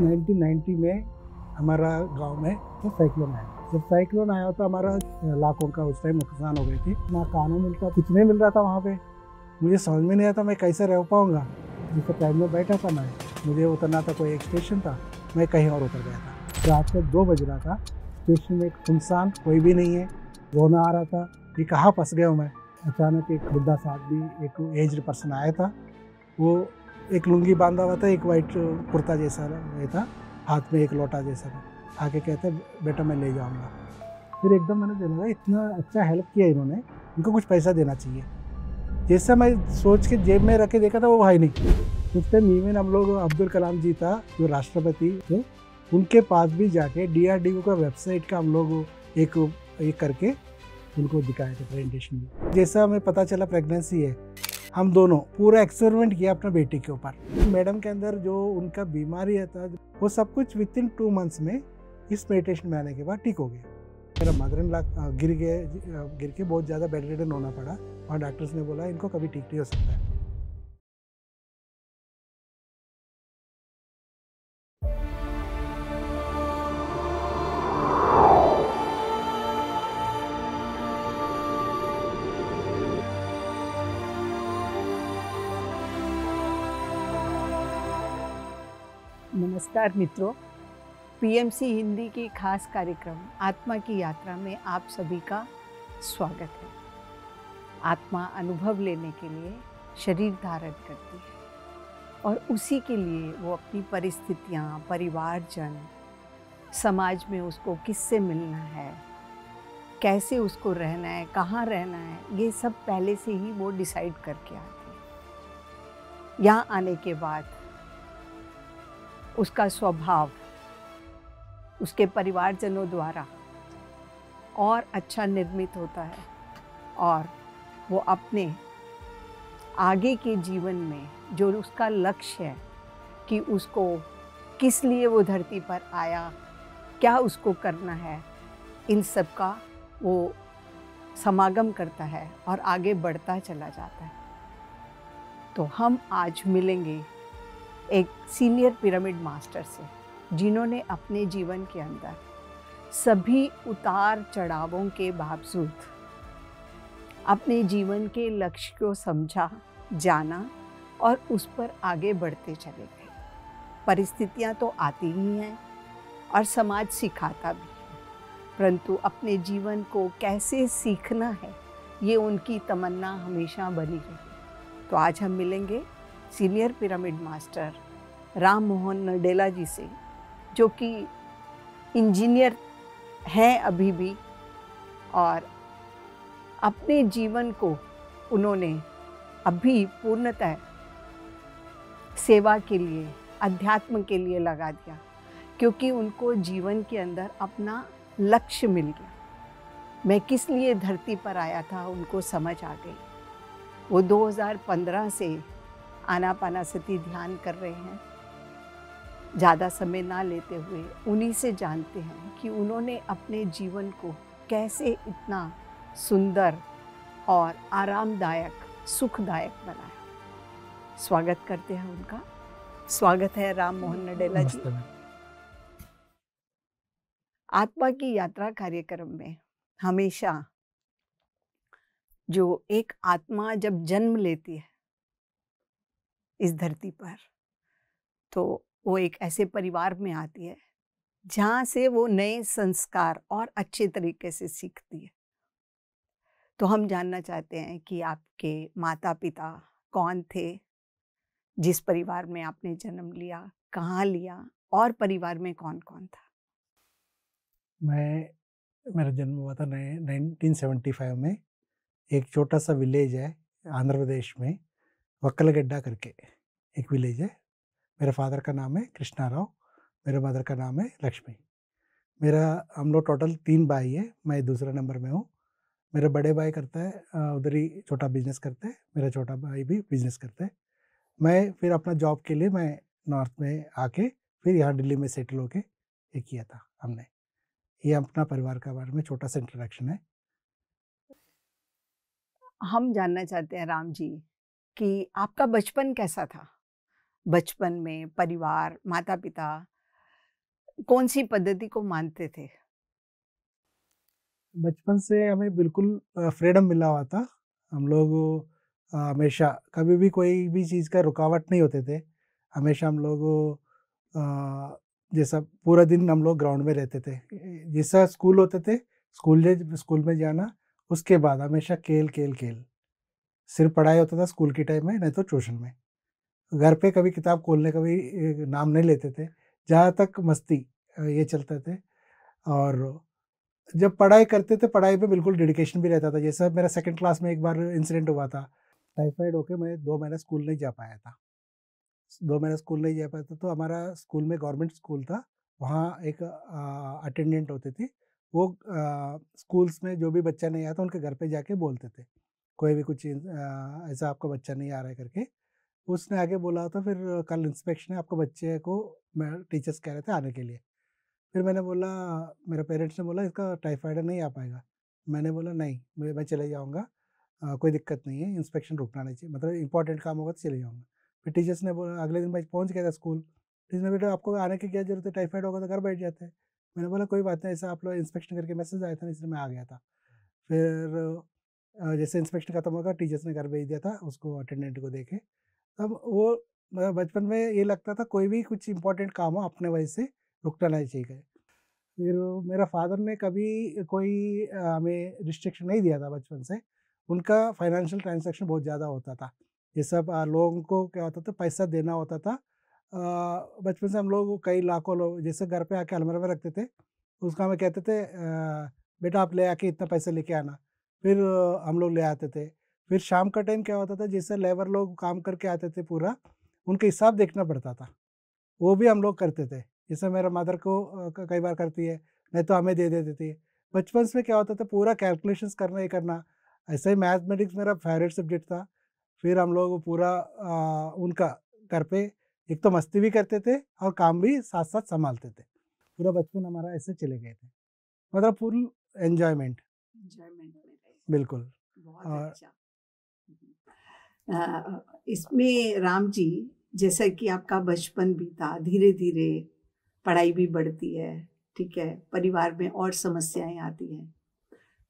1990 में हमारा गांव में तो साइक्लोन आया जब साइक्लोन आया तो हमारा लाखों का उस टाइम नुकसान हो गए थे ना खाना मिलता कुछ नहीं मिल रहा था वहाँ पे मुझे समझ में नहीं आया था मैं कैसे रह पाऊँगा जिस टाइम में बैठा था मैं मुझे उतरना था कोई एक स्टेशन था मैं कहीं और उतर गया था रात को दो बज रहा था स्टेशन में एक सुनसान कोई भी नहीं है रोना आ रहा था कि कहाँ फंस गया हूँ मैं अचानक एक खुदा साहब भी एक एज पर्सन आया था वो एक लुंगी बांधा हुआ था एक वाइट कुर्ता जैसा ये था हाथ में एक लोटा जैसा था आके कहते बेटा मैं ले जाऊँगा फिर एकदम मैंने देखा इतना अच्छा हेल्प किया इन्होंने इनको कुछ पैसा देना चाहिए जैसा मैं सोच के जेब में रख के देखा था वो भाई नहीं उस टाइम इवन हम लोग अब्दुल कलाम जी था जो राष्ट्रपति थे उनके पास भी जाके ओ का वेबसाइट का हम लोग एक एक करके उनको दिखाया था प्रेजेंटेशन में जैसा हमें पता चला प्रेगनेंसी है हम दोनों पूरा एक्सपेरिमेंट किया अपने बेटे के ऊपर मैडम के अंदर जो उनका बीमारी था वो सब कुछ विद इन टू मंथ्स में इस मेडिटेशन में आने के बाद ठीक हो गया मेरा मदर इन लॉ गिर गए गिर के बहुत ज़्यादा बेड होना पड़ा और डॉक्टर्स ने बोला इनको कभी ठीक नहीं हो सकता है नमस्कार मित्रों पीएमसी हिंदी की खास कार्यक्रम आत्मा की यात्रा में आप सभी का स्वागत है आत्मा अनुभव लेने के लिए शरीर धारण करती है और उसी के लिए वो अपनी परिस्थितियाँ परिवारजन समाज में उसको किससे मिलना है कैसे उसको रहना है कहाँ रहना है ये सब पहले से ही वो डिसाइड करके आती है यहाँ आने के बाद उसका स्वभाव उसके परिवारजनों द्वारा और अच्छा निर्मित होता है और वो अपने आगे के जीवन में जो उसका लक्ष्य है कि उसको किस लिए वो धरती पर आया क्या उसको करना है इन सब का वो समागम करता है और आगे बढ़ता चला जाता है तो हम आज मिलेंगे एक सीनियर पिरामिड मास्टर से जिन्होंने अपने जीवन के अंदर सभी उतार चढ़ावों के बावजूद अपने जीवन के लक्ष्य को समझा जाना और उस पर आगे बढ़ते चले गए परिस्थितियाँ तो आती ही हैं और समाज सिखाता भी है परंतु अपने जीवन को कैसे सीखना है ये उनकी तमन्ना हमेशा बनी रही तो आज हम मिलेंगे senior pyramid master Ram Mohan Nadella ji से जो कि इंजीनियर हैं अभी भी और अपने जीवन को उन्होंने अभी पूर्णतः सेवा के लिए अध्यात्म के लिए लगा दिया क्योंकि उनको जीवन के अंदर अपना लक्ष्य मिल गया मैं किस लिए धरती पर आया था उनको समझ आ गई वो 2015 से स्थिति ध्यान कर रहे हैं ज़्यादा समय ना लेते हुए उन्हीं से जानते हैं कि उन्होंने अपने जीवन को कैसे इतना सुंदर और आरामदायक सुखदायक बनाया स्वागत करते हैं उनका स्वागत है राम मोहन नडेला जी आत्मा की यात्रा कार्यक्रम में हमेशा जो एक आत्मा जब जन्म लेती है इस धरती पर तो वो एक ऐसे परिवार में आती है जहाँ से वो नए संस्कार और अच्छे तरीके से सीखती है तो हम जानना चाहते हैं कि आपके माता पिता कौन थे जिस परिवार में आपने जन्म लिया कहाँ लिया और परिवार में कौन कौन था मैं मेरा जन्म हुआ था नाइनटीन सेवेंटी फाइव में एक छोटा सा विलेज है आंध्र प्रदेश में गड्ढा करके एक विलेज है मेरे फादर का नाम है कृष्णा राव मेरे मदर का नाम है लक्ष्मी मेरा हम लोग टोटल तीन भाई है मैं दूसरा नंबर में हूँ मेरा बड़े भाई करता है उधर ही छोटा बिजनेस करते हैं मेरा छोटा भाई भी बिजनेस करते हैं मैं फिर अपना जॉब के लिए मैं नॉर्थ में आके फिर यहाँ दिल्ली में सेटल होके ये किया था हमने ये अपना परिवार के बारे में छोटा सा इंट्रोडक्शन है हम जानना चाहते हैं राम जी कि आपका बचपन कैसा था बचपन में परिवार माता पिता कौन सी पद्धति को मानते थे बचपन से हमें बिल्कुल फ्रीडम मिला हुआ था हम लोग हमेशा कभी भी कोई भी चीज़ का रुकावट नहीं होते थे हमेशा हम लोग जैसा पूरा दिन हम लोग ग्राउंड में रहते थे जैसा स्कूल होते थे स्कूल स्कूल में जाना उसके बाद हमेशा खेल खेल खेल सिर्फ पढ़ाई होता था स्कूल के टाइम में नहीं तो ट्यूशन में घर पे कभी किताब खोलने का भी नाम नहीं लेते थे जहाँ तक मस्ती ये चलते थे और जब पढ़ाई करते थे पढ़ाई पे बिल्कुल डेडिकेशन भी रहता था जैसा मेरा सेकंड क्लास में एक बार इंसिडेंट हुआ था टाइफाइड होके मैं दो महीना स्कूल नहीं जा पाया था दो महीना स्कूल नहीं जा पाया था तो हमारा स्कूल में गवर्नमेंट स्कूल था वहाँ एक अटेंडेंट होती थी वो स्कूल्स में जो भी बच्चा नहीं आया था उनके घर पे जाके बोलते थे कोई भी कुछ ऐसा आपका बच्चा नहीं आ रहा है करके उसने आगे बोला तो फिर कल इंस्पेक्शन है आपको बच्चे को मैं टीचर्स कह रहे थे आने के लिए फिर मैंने बोला मेरे पेरेंट्स ने बोला इसका टाइफाइड नहीं आ पाएगा मैंने बोला नहीं मैं मैं चले जाऊँगा कोई दिक्कत नहीं है इंस्पेक्शन रुकना नहीं चाहिए मतलब इंपॉर्टेंट काम होगा तो चले जाऊँगा फिर टीचर्स ने बोला अगले दिन भाई पहुँच गया था स्कूल टीचर ने बेटा आपको आने की क्या जरूरत है टाइफाइड होगा तो घर बैठ जाते हैं मैंने बोला कोई बात नहीं ऐसा आप लोग इंस्पेक्शन करके मैसेज आया था इसलिए मैं आ गया था फिर जैसे इंस्पेक्शन खत्म होगा टीचर्स ने घर भेज दिया था उसको अटेंडेंट को देखे तब वो मतलब बचपन में ये लगता था कोई भी कुछ इंपॉर्टेंट काम हो अपने वजह से रुकना नहीं चाहिए फिर मेरा फादर ने कभी कोई हमें रिस्ट्रिक्शन नहीं दिया था बचपन से उनका फाइनेंशियल ट्रांजेक्शन बहुत ज़्यादा होता था ये सब लोगों को क्या होता था पैसा देना होता था बचपन से हम लोग कई लाखों लोग जैसे घर पे आके अलमर में रखते थे उसका हमें कहते थे बेटा आप ले आके इतना पैसा लेके आना फिर हम लोग ले आते थे फिर शाम का टाइम क्या होता था जैसे लेबर लोग काम करके आते थे पूरा उनके हिसाब देखना पड़ता था वो भी हम लोग करते थे जैसे मेरा मदर को कई बार करती है नहीं तो हमें दे देती थी बचपन से क्या होता था पूरा कैलकुलेशन करना ही करना ऐसे ही मैथमेटिक्स मेरा फेवरेट सब्जेक्ट था फिर हम लोग पूरा आ, उनका घर पे एक तो मस्ती भी करते थे और काम भी साथ साथ संभालते थे पूरा बचपन हमारा ऐसे चले गए थे मतलब फुल एंजॉयमेंट बिल्कुल और अच्छा। इसमें राम जी जैसा कि आपका बचपन बीता धीरे धीरे पढ़ाई भी बढ़ती है ठीक है परिवार में और समस्याएं आती हैं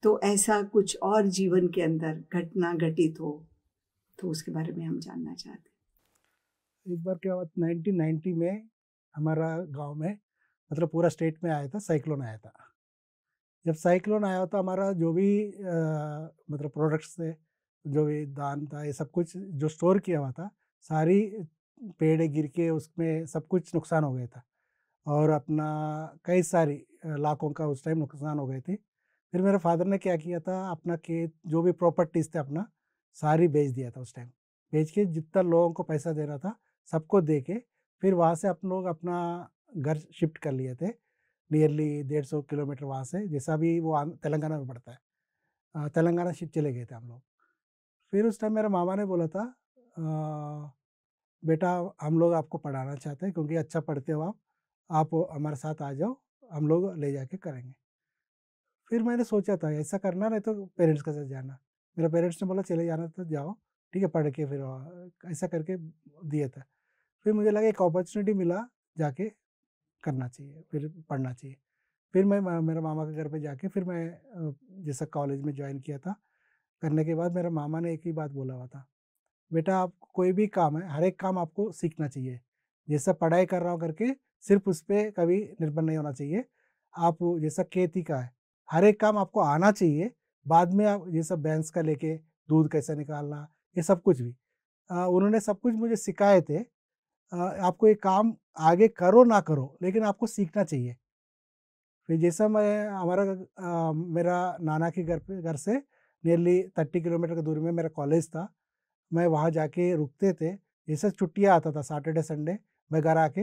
तो ऐसा कुछ और जीवन के अंदर घटना घटित हो तो उसके बारे में हम जानना चाहते हैं एक बार क्या हुआ 1990 में हमारा गांव में मतलब पूरा स्टेट में आया था साइक्लोन आया था जब साइक्लोन आया तो हमारा जो भी आ, मतलब प्रोडक्ट्स थे जो भी दान था ये सब कुछ जो स्टोर किया हुआ था सारी पेड़ गिर के उसमें सब कुछ नुकसान हो गया था और अपना कई सारी लाखों का उस टाइम नुकसान हो गए थे फिर मेरे फादर ने क्या किया था अपना खेत जो भी प्रॉपर्टीज थे अपना सारी बेच दिया था उस टाइम बेच के जितना लोगों को पैसा देना था सबको दे के फिर वहाँ से अपन लोग अपना घर शिफ्ट कर लिए थे नियरली डेढ़ सौ किलोमीटर वहाँ से जैसा भी वो तेलंगाना में पड़ता है तेलंगाना शिफ्ट चले गए थे हम लोग फिर उस टाइम मेरे मामा ने बोला था आ, बेटा हम लोग आपको पढ़ाना चाहते हैं क्योंकि अच्छा पढ़ते हो आप आप हमारे साथ आ जाओ हम लोग ले जाके करेंगे फिर मैंने सोचा था ऐसा करना नहीं तो पेरेंट्स के साथ जाना मेरा पेरेंट्स ने बोला चले जाना तो जाओ ठीक है पढ़ के फिर ऐसा करके दिया था फिर मुझे लगा एक अपॉर्चुनिटी मिला जाके करना चाहिए फिर पढ़ना चाहिए फिर मैं मेरे मामा के घर पे जाके फिर मैं जैसा कॉलेज में ज्वाइन किया था करने के बाद मेरे मामा ने एक ही बात बोला हुआ था बेटा आप कोई भी काम है हर एक काम आपको सीखना चाहिए जैसा पढ़ाई कर रहा हूँ करके सिर्फ उस पर कभी निर्भर नहीं होना चाहिए आप जैसा खेती का है हर एक काम आपको आना चाहिए बाद में आप जैसा बैंस का लेके दूध कैसे निकालना ये सब कुछ भी आ, उन्होंने सब कुछ मुझे सिखाए थे आ, आपको ये काम आगे करो ना करो लेकिन आपको सीखना चाहिए फिर जैसा मैं हमारा मेरा नाना के घर पे घर से नियरली थर्टी किलोमीटर की दूरी में मेरा कॉलेज था मैं वहाँ जाके रुकते थे जैसे छुट्टियाँ आता था सैटरडे संडे मैं घर आके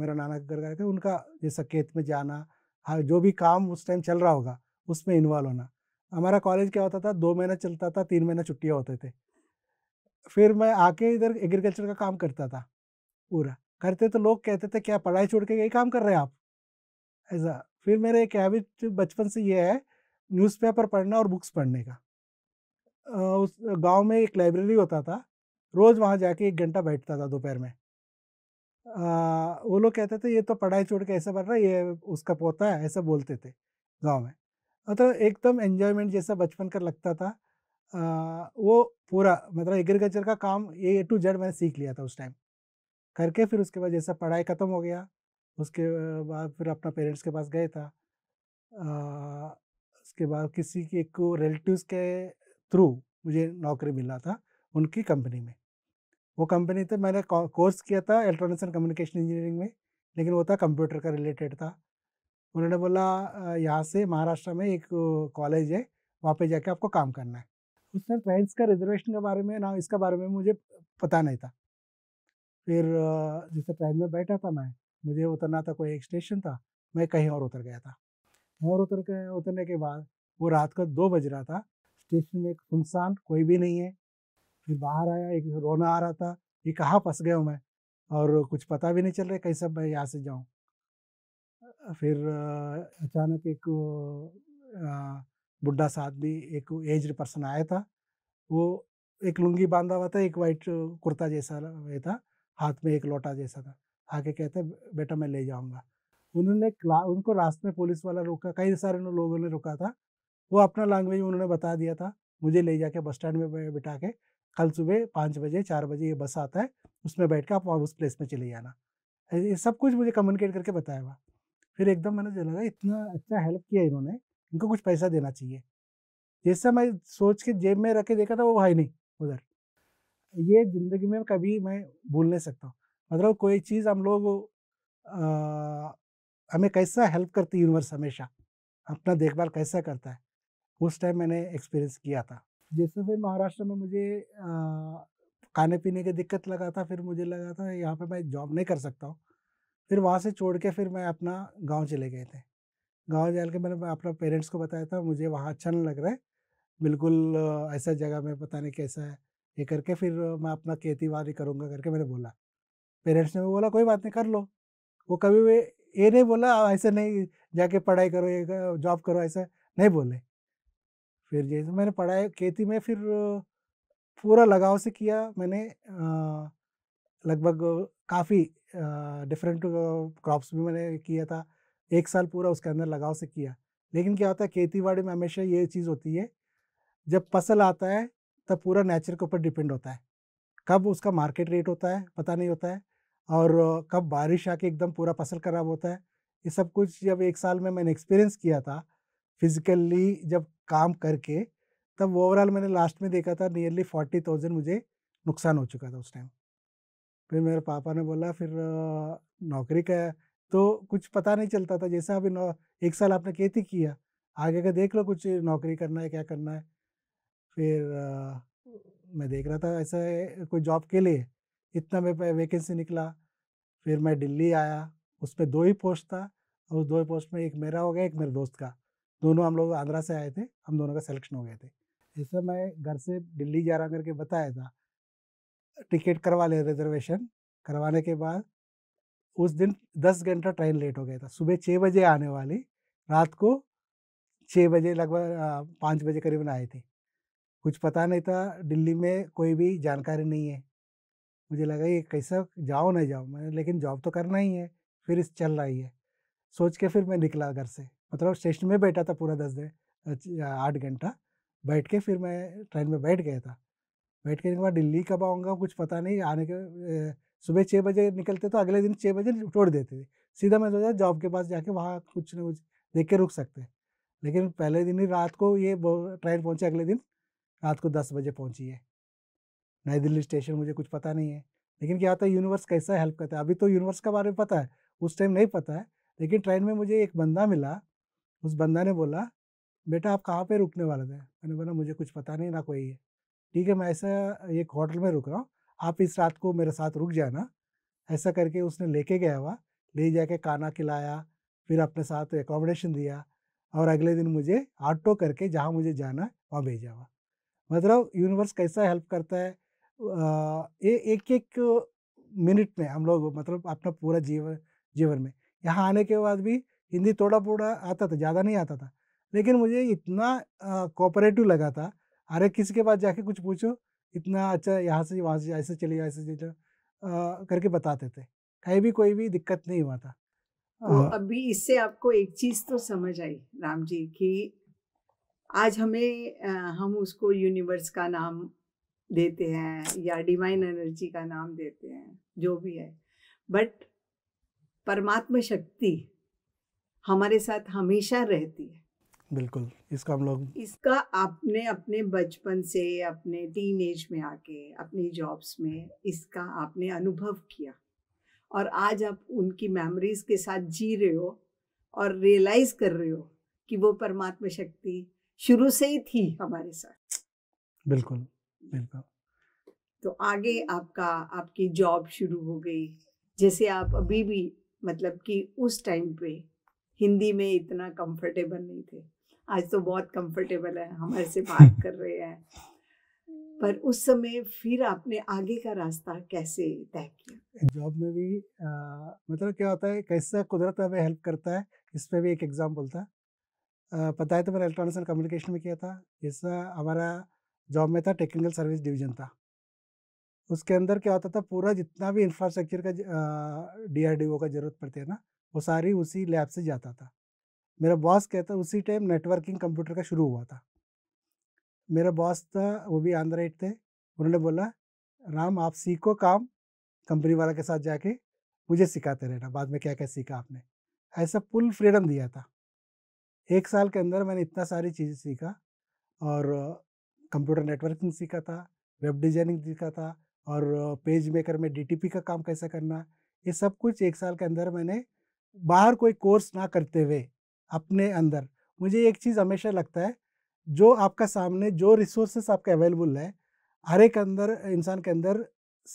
मेरा नाना के घर गए थे उनका जैसा खेत में जाना हाँ जो भी काम उस टाइम चल रहा होगा उसमें इन्वॉल्व होना हमारा कॉलेज क्या होता था दो महीना चलता था तीन महीना छुट्टियाँ होते थे फिर मैं आके इधर एग्रीकल्चर का काम करता था पूरा करते तो लोग कहते थे क्या पढ़ाई छोड़ के यही काम कर रहे हैं आप ऐसा फिर मेरे एक हैबिट बचपन से ये है न्यूज़पेपर पढ़ना और बुक्स पढ़ने का उस गांव में एक लाइब्रेरी होता था रोज़ वहाँ जाके एक घंटा बैठता था दोपहर में आ, वो लोग कहते थे ये तो पढ़ाई छोड़ के ऐसा पढ़ रहा है ये उसका पोता है ऐसा बोलते थे गांव में मतलब एकदम एन्जॉयमेंट जैसा बचपन का लगता था आ, वो पूरा मतलब एग्रीकल्चर का काम ए टू जेड मैंने सीख लिया था उस टाइम करके फिर उसके बाद जैसा पढ़ाई ख़त्म हो गया उसके बाद फिर अपना पेरेंट्स के पास गए था आ, उसके बाद किसी के को रिलेटिव्स के थ्रू मुझे नौकरी मिला था उनकी कंपनी में वो कंपनी तो मैंने कोर्स किया था इलेक्ट्रॉनिक्स एंड कम्युनिकेशन इंजीनियरिंग में लेकिन वो था कंप्यूटर का रिलेटेड था उन्होंने बोला यहाँ से महाराष्ट्र में एक कॉलेज है वहाँ पे जाके आपको काम करना है उसने फ्रेंड्स का रिजर्वेशन के बारे में ना इसके बारे में मुझे पता नहीं था फिर जैसे ट्रेन में बैठा था मैं मुझे उतरना था कोई एक स्टेशन था मैं कहीं और उतर गया था और उतर के उतरने के बाद वो रात का दो बज रहा था स्टेशन में एक सुनसान कोई भी नहीं है फिर बाहर आया एक रोना आ रहा था ये कहाँ फंस गया हूँ मैं और कुछ पता भी नहीं चल रहा कैसे मैं यहाँ से जाऊँ फिर अचानक एक बुढ़ा सा आदमी एक एज पर्सन आया था वो एक लुंगी बांधा हुआ था एक वाइट कुर्ता जैसा था हाथ में एक लोटा जैसा था आके कहते बेटा मैं ले जाऊँगा उन्होंने उनको रास्ते में पुलिस वाला रोका कई सारे लोगों ने रोका था वो अपना लैंग्वेज उन्होंने बता दिया था मुझे ले जाके बस स्टैंड में बिठा के कल सुबह पाँच बजे चार बजे ये बस आता है उसमें बैठ के आप उस प्लेस में चले जाना ये सब कुछ मुझे कम्युनिकेट करके बताया हुआ फिर एकदम मैंने जो लगा इतना अच्छा हेल्प किया इन्होंने इनको कुछ पैसा देना चाहिए जैसा मैं सोच के जेब में रख के देखा था वो है नहीं उधर ये ज़िंदगी में कभी मैं भूल नहीं सकता मतलब कोई चीज़ हम लोग हमें कैसा हेल्प करती यूनिवर्स हमेशा अपना देखभाल कैसा करता है उस टाइम मैंने एक्सपीरियंस किया था जैसे फिर महाराष्ट्र में मुझे आ, खाने पीने की दिक्कत लगा था फिर मुझे लगा था यहाँ पे मैं जॉब नहीं कर सकता हूँ फिर वहाँ से छोड़ के फिर मैं अपना गांव चले गए थे गांव जा के मैंने अपना पेरेंट्स को बताया था मुझे वहाँ अच्छा नहीं लग रहा है बिल्कुल ऐसा जगह में पता नहीं कैसा है ये करके फिर मैं अपना खेती बाड़ी करूँगा करके मैंने बोला पेरेंट्स ने बोला कोई बात नहीं कर लो वो कभी भी ये नहीं बोला ऐसे नहीं जाके पढ़ाई करो ये जॉब करो ऐसा नहीं बोले फिर जैसे मैंने पढ़ाई खेती में फिर पूरा लगाव से किया मैंने लगभग काफ़ी डिफरेंट क्रॉप्स भी मैंने किया था एक साल पूरा उसके अंदर लगाव से किया लेकिन क्या होता है खेती बाड़ी में हमेशा ये चीज़ होती है जब फसल आता है तब पूरा नेचर के ऊपर डिपेंड होता है कब उसका मार्केट रेट होता है पता नहीं होता है और कब बारिश आके एकदम पूरा फसल खराब होता है ये सब कुछ जब एक साल में मैंने एक्सपीरियंस किया था फिजिकली जब काम करके तब ओवरऑल मैंने लास्ट में देखा था नियरली फोर्टी थाउजेंड मुझे नुकसान हो चुका था उस टाइम फिर मेरे पापा ने बोला फिर नौकरी का तो कुछ पता नहीं चलता था जैसा अभी एक साल आपने खेती किया आगे का देख लो कुछ नौकरी करना है क्या करना है फिर आ, मैं देख रहा था ऐसा कोई जॉब के लिए इतना में वैकेंसी निकला फिर मैं दिल्ली आया उस पर दो ही पोस्ट था और उस दो ही पोस्ट में एक मेरा हो गया एक मेरे दोस्त का दोनों हम लोग आंध्रा से आए थे हम दोनों का सिलेक्शन हो गए थे ऐसे मैं घर से दिल्ली जा रहा करके बताया था टिकट करवा ले रिजर्वेशन करवाने के बाद उस दिन दस घंटा ट्रेन लेट हो गया था सुबह छः बजे आने वाली रात को छः बजे लगभग पाँच बजे करीबन आई थी कुछ पता नहीं था दिल्ली में कोई भी जानकारी नहीं है मुझे लगा ये कैसा जाओ ना जाओ मैंने लेकिन जॉब तो करना ही है फिर इस चल रही है सोच के फिर मैं निकला घर से मतलब स्टेशन में बैठा था पूरा दस दिन आठ घंटा बैठ के फिर मैं ट्रेन में बैठ गया था बैठ के बाद दिल्ली कब आऊँगा कुछ पता नहीं आने के सुबह छः बजे निकलते तो अगले दिन छः बजे छोड़ देते थे सीधा मैं सोचा जॉब के पास जाके वहाँ कुछ ना कुछ देख के रुक सकते लेकिन पहले दिन ही रात को ये ट्रेन पहुँचे अगले दिन रात को दस बजे पहुंची है नई दिल्ली स्टेशन मुझे कुछ पता नहीं है लेकिन क्या होता है यूनिवर्स कैसा हेल्प करता है अभी तो यूनिवर्स के बारे में पता है उस टाइम नहीं पता है लेकिन ट्रेन में मुझे एक बंदा मिला उस बंदा ने बोला बेटा आप कहाँ पे रुकने वाले थे मैंने बोला मुझे कुछ पता नहीं ना कोई है ठीक है मैं ऐसा एक होटल में रुक रहा हूँ आप इस रात को मेरे साथ रुक जाना ऐसा करके उसने लेके गया हुआ ले जाके खाना खिलाया फिर अपने साथ एकोमोडेशन दिया और अगले दिन मुझे ऑटो करके जहाँ मुझे जाना वहाँ भेजा हुआ मतलब यूनिवर्स कैसा हेल्प करता है ये एक एक मिनट में हम लोग मतलब अपना पूरा जीवन जीवन में यहाँ आने के बाद भी हिंदी थोड़ा थोड़ा आता था ज़्यादा नहीं आता था लेकिन मुझे इतना कोऑपरेटिव लगा था अरे किसी के पास जाके कुछ पूछो इतना अच्छा यहाँ से वहाँ से ऐसे चले ऐसे चले करके बताते थे कहीं भी कोई भी दिक्कत नहीं हुआ था तो अभी इससे आपको एक चीज़ तो समझ आई राम जी कि आज हमें हम उसको यूनिवर्स का नाम देते हैं या डिवाइन एनर्जी का नाम देते हैं जो भी है बट परमात्मा शक्ति हमारे साथ हमेशा रहती है बिल्कुल इसका हम लोग इसका आपने अपने बचपन से अपने टीन एज में आके अपनी जॉब्स में इसका आपने अनुभव किया और आज आप उनकी मेमोरीज के साथ जी रहे हो और रियलाइज कर रहे हो कि वो परमात्मा शक्ति शुरू से ही थी हमारे साथ बिल्कुल बिल्कुल तो आगे आपका आपकी जॉब शुरू हो गई जैसे आप अभी भी मतलब कि उस टाइम पे हिंदी में इतना कंफर्टेबल नहीं थे आज तो बहुत कंफर्टेबल है हमारे से बात कर रहे हैं पर उस समय फिर आपने आगे का रास्ता कैसे तय किया जॉब में भी आ, मतलब क्या होता है कैसा कुदरत हमें हेल्प करता है इस पर भी एक एग्जाम्पल था पता है तो मैंने इलेक्ट्रॉनिक्स एंड कम्युनिकेशन में किया था जिसमें हमारा जॉब में था टेक्निकल सर्विस डिवीजन था उसके अंदर क्या होता था पूरा जितना भी इंफ्रास्ट्रक्चर का डी आर डी ओ का जरूरत पड़ती है ना वो सारी उसी लैब से जाता था मेरा बॉस कहता उसी टाइम नेटवर्किंग कंप्यूटर का शुरू हुआ था मेरा बॉस था वो भी आंध्र एट थे उन्होंने बोला राम आप सीखो काम कंपनी वाला के साथ जाके मुझे सिखाते रहना बाद में क्या क्या सीखा आपने ऐसा फुल फ्रीडम दिया था एक साल के अंदर मैंने इतना सारी चीज़ें सीखा और कंप्यूटर नेटवर्किंग सीखा था वेब डिज़ाइनिंग सीखा था और पेज मेकर में डीटीपी का काम कैसे करना ये सब कुछ एक साल के अंदर मैंने बाहर कोई कोर्स ना करते हुए अपने अंदर मुझे एक चीज़ हमेशा लगता है जो आपका सामने जो रिसोर्सेस आपके अवेलेबल है हर एक अंदर इंसान के अंदर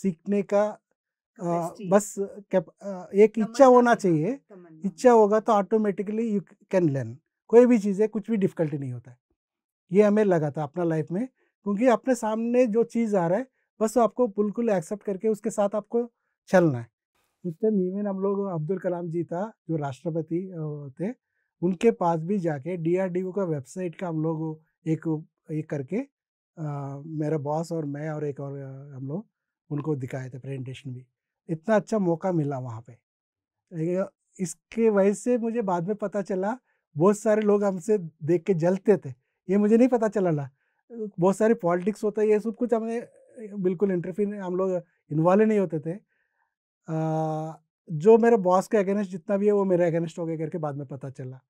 सीखने का आ, बस आ, एक इच्छा होना चाहिए इच्छा होगा तो ऑटोमेटिकली यू कैन लर्न कोई भी चीज़ है कुछ भी डिफ़िकल्टी नहीं होता है ये हमें लगा था अपना लाइफ में क्योंकि अपने सामने जो चीज़ आ रहा है बस आपको बिल्कुल एक्सेप्ट करके उसके साथ आपको चलना है उस टाइम इवन हम लोग अब्दुल कलाम जी था जो राष्ट्रपति थे उनके पास भी जाके डी का वेबसाइट का हम लोग एक एक करके आ, मेरा बॉस और मैं और एक और हम लोग उनको दिखाए थे प्रेजेंटेशन भी इतना अच्छा मौका मिला वहाँ पे इसके वजह से मुझे बाद में पता चला बहुत सारे लोग हमसे देख के जलते थे ये मुझे नहीं पता चला ला बहुत सारे पॉलिटिक्स होता है ये सब कुछ हमने बिल्कुल इंटरफियर हम लोग इन्वॉल्व नहीं होते थे आ, जो मेरे बॉस के अगेंस्ट जितना भी है वो मेरे अगेंस्ट हो गया करके बाद में पता चला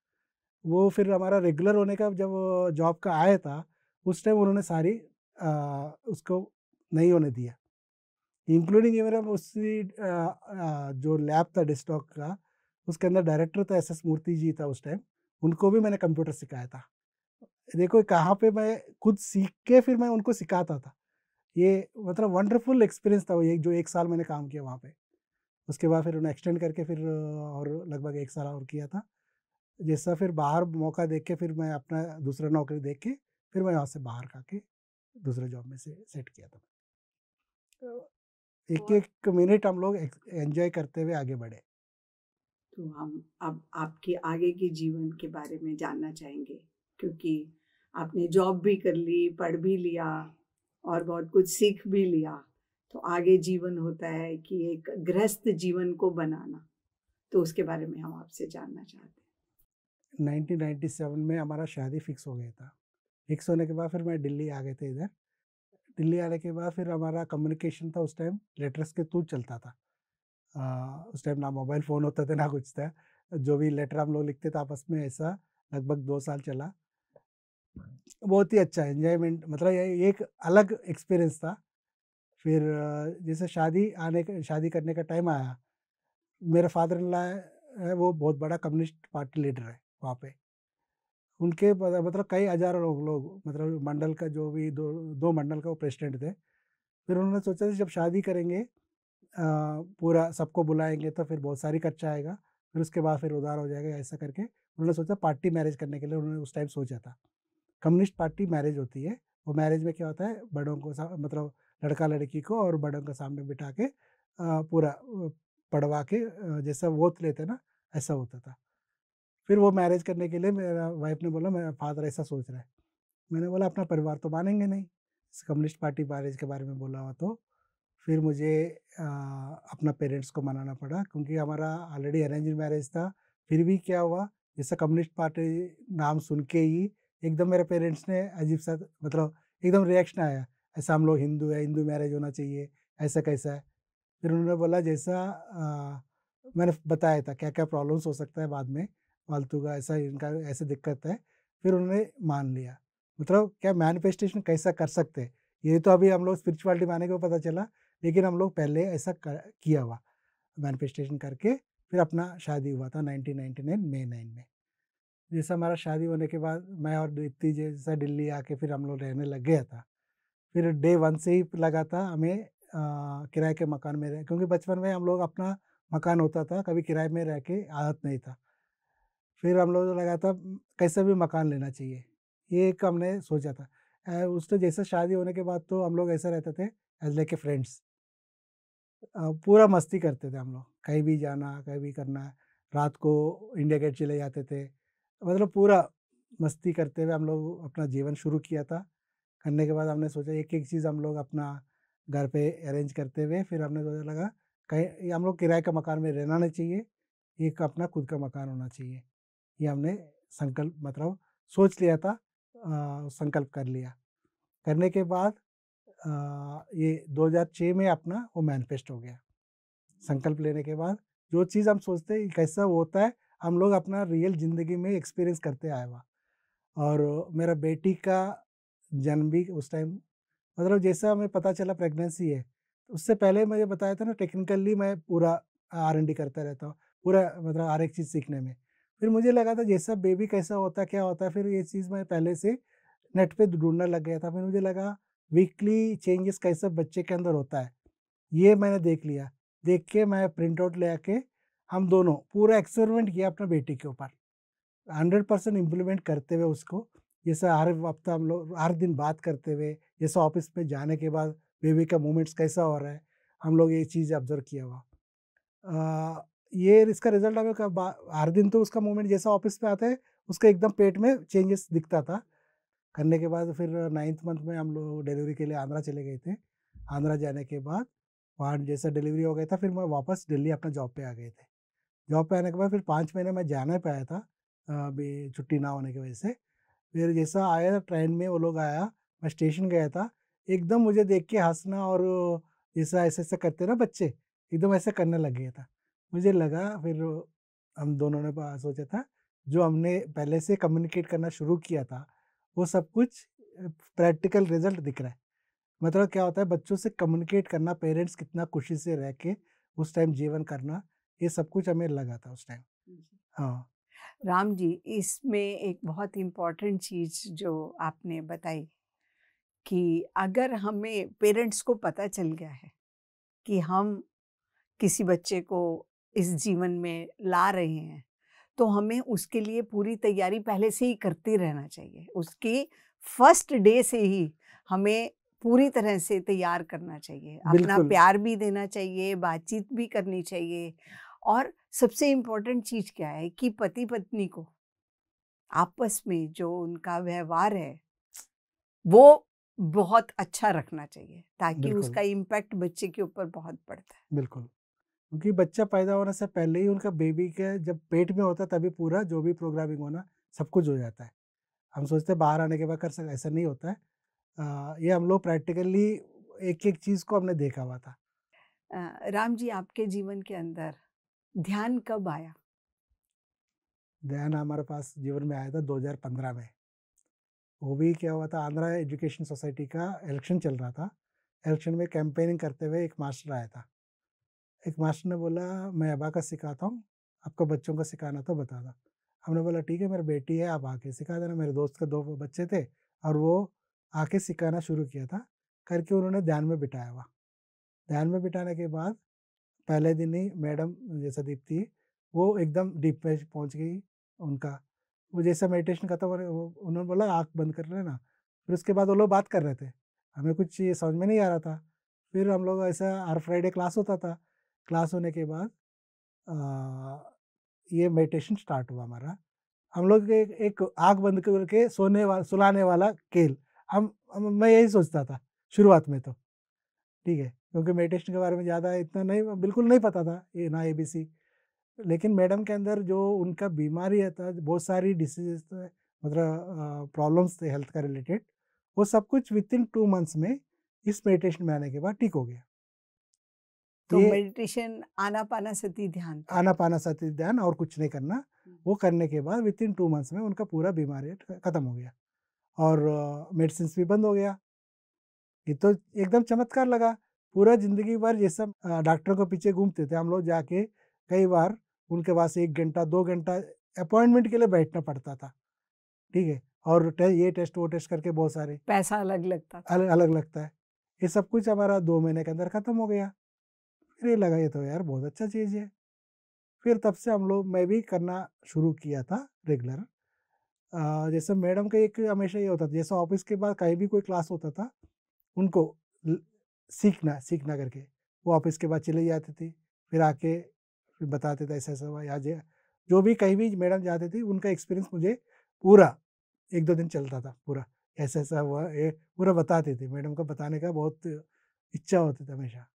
वो फिर हमारा रेगुलर होने का जब जॉब का आया था उस टाइम उन्होंने सारी आ, उसको नहीं होने दिया इंक्लूडिंग ये मेरा उसी आ, आ, जो लैब था डिस्टॉक का उसके अंदर डायरेक्टर था एस एस मूर्ति जी था उस टाइम उनको भी मैंने कंप्यूटर सिखाया था देखो कहाँ पे मैं खुद सीख के फिर मैं उनको सिखाता था ये मतलब वंडरफुल एक्सपीरियंस था वो एक जो एक साल मैंने काम किया वहाँ पे उसके बाद फिर उन्हें एक्सटेंड करके फिर और लगभग एक साल और किया था जैसा फिर बाहर मौका देख के फिर मैं अपना दूसरा नौकरी देख के फिर मैं वहाँ से बाहर खा के दूसरे जॉब में से सेट किया था एक एक मिनट हम लोग एंजॉय करते हुए आगे बढ़े तो हम अब आपके आगे के जीवन के बारे में जानना चाहेंगे क्योंकि आपने जॉब भी कर ली पढ़ भी लिया और बहुत कुछ सीख भी लिया तो आगे जीवन होता है कि एक गृहस्थ जीवन को बनाना तो उसके बारे में हम आपसे जानना चाहते हैं 1997 में हमारा शादी फिक्स हो गया था फिक्स होने के बाद फिर मैं दिल्ली आ गए थे इधर दिल्ली आने के बाद फिर हमारा कम्युनिकेशन था उस टाइम लेटर्स के थ्रू चलता था उस टाइम ना मोबाइल फ़ोन होता था ना कुछ था जो भी लेटर हम लोग लिखते थे आपस में ऐसा लगभग दो साल चला बहुत ही अच्छा इन्जॉयमेंट मतलब ये एक अलग एक्सपीरियंस था फिर जैसे शादी आने का शादी करने का टाइम आया मेरा फादर इन ला है वो बहुत बड़ा कम्युनिस्ट पार्टी लीडर है वहाँ पे उनके मतलब कई हज़ार लोग लोग मतलब मंडल का जो भी दो दो मंडल का वो प्रेसिडेंट थे फिर उन्होंने सोचा था जब शादी करेंगे पूरा सबको बुलाएंगे तो फिर बहुत सारी खर्चा आएगा फिर उसके बाद फिर उधार हो जाएगा ऐसा करके उन्होंने सोचा पार्टी मैरिज करने के लिए उन्होंने उस टाइम सोचा था कम्युनिस्ट पार्टी मैरिज होती है वो मैरिज में क्या होता है बड़ों को मतलब लड़का लड़की को और बड़ों के सामने बिठा के पूरा पढ़वा के जैसा वोट लेते ना ऐसा होता था फिर वो मैरिज करने के लिए मेरा वाइफ ने बोला मेरा फादर ऐसा सोच रहा है मैंने बोला अपना परिवार तो मानेंगे नहीं कम्युनिस्ट पार्टी मैरिज के बारे में बोला हुआ तो फिर मुझे आ, अपना पेरेंट्स को मनाना पड़ा क्योंकि हमारा ऑलरेडी अरेंज मैरिज था फिर भी क्या हुआ जैसा कम्युनिस्ट पार्टी नाम सुन के ही एकदम मेरे पेरेंट्स ने अजीब सा मतलब एकदम रिएक्शन आया ऐसा हम लोग हिंदू है हिंदू मैरिज होना चाहिए ऐसा कैसा है फिर उन्होंने बोला जैसा आ, मैंने बताया था क्या क्या प्रॉब्लम्स हो सकता है बाद में फालतू का ऐसा इनका ऐसे दिक्कत है फिर उन्होंने मान लिया मतलब क्या मैनिफेस्टेशन कैसा कर सकते ये तो अभी हम लोग स्पिरिचुअलिटी माने को पता चला लेकिन हम लोग पहले ऐसा कर, किया हुआ मैनिफेस्टेशन करके फिर अपना शादी हुआ था 1999 मई नाइन में जैसा हमारा शादी होने के बाद मैं और दीप्ति जैसा दिल्ली आके फिर हम लोग रहने लग गया था फिर डे वन से ही लगा था हमें किराए के मकान में रह क्योंकि बचपन में हम लोग अपना मकान होता था कभी किराए में रह के आदत नहीं था फिर हम लोग लगा था कैसे भी मकान लेना चाहिए ये एक हमने सोचा था तो जैसे शादी होने के बाद तो हम लोग ऐसा रहते थे एज लाइक ए फ्रेंड्स पूरा मस्ती करते थे हम लोग कहीं भी जाना कहीं भी करना रात को इंडिया गेट चले जाते थे मतलब पूरा मस्ती करते हुए हम लोग अपना जीवन शुरू किया था करने के बाद हमने सोचा एक एक चीज़ हम लोग अपना घर पे अरेंज करते हुए फिर हमने सोचा लगा कहीं हम लोग किराए का मकान में रहना नहीं चाहिए एक अपना खुद का मकान होना चाहिए ये हमने संकल्प मतलब सोच लिया था आ, संकल्प कर लिया करने के बाद ये 2006 में अपना वो मैनिफेस्ट हो गया संकल्प लेने के बाद जो चीज़ हम सोचते हैं कैसा होता है हम लोग अपना रियल ज़िंदगी में एक्सपीरियंस करते आए हुआ और मेरा बेटी का जन्म भी उस टाइम मतलब जैसा हमें पता चला प्रेगनेंसी है उससे पहले मुझे बताया था ना टेक्निकली मैं पूरा आर एन डी करता रहता हूँ पूरा मतलब हर एक चीज़ सीखने में फिर मुझे लगा था जैसा बेबी कैसा होता है क्या होता है फिर ये चीज़ मैं पहले से नेट पे ढूंढना लग गया था फिर मुझे लगा वीकली चेंजेस कैसे बच्चे के अंदर होता है ये मैंने देख लिया देख के मैं प्रिंट आउट ले आके हम दोनों पूरा एक्सपेरिमेंट किया अपने बेटी के ऊपर हंड्रेड परसेंट इम्प्लीमेंट करते हुए उसको जैसे हर हफ्ता हम लोग हर दिन बात करते हुए जैसे ऑफिस में जाने के बाद बेबी का मूवमेंट्स कैसा हो रहा है हम लोग ये चीज़ ऑब्जर्व किया हुआ ये इसका रिजल्ट हमें हर दिन तो उसका मूवमेंट जैसा ऑफिस में आता है उसका एकदम पेट में चेंजेस दिखता था करने के बाद फिर नाइन्थ मंथ में हम लोग डिलीवरी के लिए आंध्रा चले गए थे आंध्रा जाने के बाद वहाँ जैसा डिलीवरी हो गया था फिर मैं वापस दिल्ली अपना जॉब पे आ गए थे जॉब पे आने के बाद फिर पाँच महीने मैं जाना पे आया था अभी छुट्टी ना होने की वजह से फिर जैसा आया ट्रेन में वो लोग आया मैं स्टेशन गया था एकदम मुझे देख के हंसना और जैसा ऐसे ऐसे करते ना बच्चे एकदम ऐसे करने लग गया था मुझे लगा फिर हम दोनों ने सोचा था जो हमने पहले से कम्युनिकेट करना शुरू किया था वो सब कुछ प्रैक्टिकल रिजल्ट दिख रहा है मतलब क्या होता है बच्चों से कम्युनिकेट करना पेरेंट्स कितना खुशी से रह के उस टाइम जीवन करना ये सब कुछ हमें लगा था उस टाइम हाँ राम जी इसमें एक बहुत इम्पॉर्टेंट चीज़ जो आपने बताई कि अगर हमें पेरेंट्स को पता चल गया है कि हम किसी बच्चे को इस जीवन में ला रहे हैं तो हमें उसके लिए पूरी तैयारी पहले से ही करते रहना चाहिए उसकी फर्स्ट डे से ही हमें पूरी तरह से तैयार करना चाहिए अपना प्यार भी देना चाहिए बातचीत भी करनी चाहिए और सबसे इम्पोर्टेंट चीज़ क्या है कि पति पत्नी को आपस में जो उनका व्यवहार है वो बहुत अच्छा रखना चाहिए ताकि उसका इम्पैक्ट बच्चे के ऊपर बहुत पड़ता है बिल्कुल क्योंकि बच्चा पैदा होने से पहले ही उनका बेबी के जब पेट में होता है तभी पूरा जो भी प्रोग्रामिंग होना सब कुछ हो जाता है हम सोचते बाहर आने के बाद कर सकते ऐसा नहीं होता है आ, ये हम लोग प्रैक्टिकली एक एक चीज़ को हमने देखा हुआ था राम जी आपके जीवन के अंदर ध्यान कब आया ध्यान हमारे पास जीवन में आया था 2015 में वो भी क्या हुआ था आंध्रा एजुकेशन सोसाइटी का इलेक्शन चल रहा था इलेक्शन में कैंपेनिंग करते हुए एक मास्टर आया था एक मास्टर ने बोला मैं अबा का सिखाता हूँ आपको बच्चों का सिखाना तो बता दो हमने बोला ठीक है मेरी बेटी है आप आके सिखा देना मेरे दोस्त के दो बच्चे थे और वो आके सिखाना शुरू किया था करके उन्होंने ध्यान में बिठाया हुआ ध्यान में बिठाने के बाद पहले दिन ही मैडम जैसा दीप्ति वो एकदम डीप में पहुंच गई उनका वो जैसा मेडिटेशन करता वो उन्होंने बोला आँख बंद कर लेना फिर उसके बाद वो लोग बात कर रहे थे हमें कुछ समझ में नहीं आ रहा था फिर हम लोग ऐसा हर फ्राइडे क्लास होता था क्लास होने के बाद ये मेडिटेशन स्टार्ट हुआ हमारा हम लोग एक, एक आग बंद करके सोने वाला सुलाने वाला केल हम, हम मैं यही सोचता था शुरुआत में तो ठीक है क्योंकि मेडिटेशन के बारे में ज़्यादा इतना नहीं बिल्कुल नहीं पता था ये ना ए बी सी लेकिन मैडम के अंदर जो उनका बीमारी था बहुत सारी डिसीजेस मतलब प्रॉब्लम्स थे हेल्थ का रिलेटेड वो सब कुछ विद इन टू मंथ्स में इस मेडिटेशन में आने के बाद ठीक हो गया तो मेडिटेशन आना पाना सती ध्यान आना पाना सती ध्यान और कुछ नहीं करना वो करने के बाद विद इन टू मंथ्स में उनका पूरा बीमारी खत्म हो गया और मेडिसिन भी बंद हो गया ये तो एकदम चमत्कार लगा पूरा जिंदगी भर ये सब डॉक्टरों के पीछे घूमते थे हम लोग जाके कई बार उनके पास एक घंटा दो घंटा अपॉइंटमेंट के लिए बैठना पड़ता था ठीक है और टे, ये टेस्ट वो टेस्ट करके बहुत सारे पैसा अलग लगता अलग अलग लगता है ये सब कुछ हमारा दो महीने के अंदर खत्म हो गया इसलिए लगा ये तो यार बहुत अच्छा चीज़ है फिर तब से हम लोग मैं भी करना शुरू किया था रेगुलर जैसे मैडम का एक हमेशा ये होता था जैसे ऑफिस के बाद कहीं भी कोई क्लास होता था उनको सीखना सीखना करके वो ऑफिस के बाद चले जाती थी फिर आके फिर बताते थे ऐसा ऐसा हुआ या जो भी कहीं भी मैडम जाते थे उनका एक्सपीरियंस मुझे पूरा एक दो दिन चलता था पूरा ऐसा ऐसा हुआ ये पूरा बताते थे मैडम को बताने का बहुत इच्छा होती थी हमेशा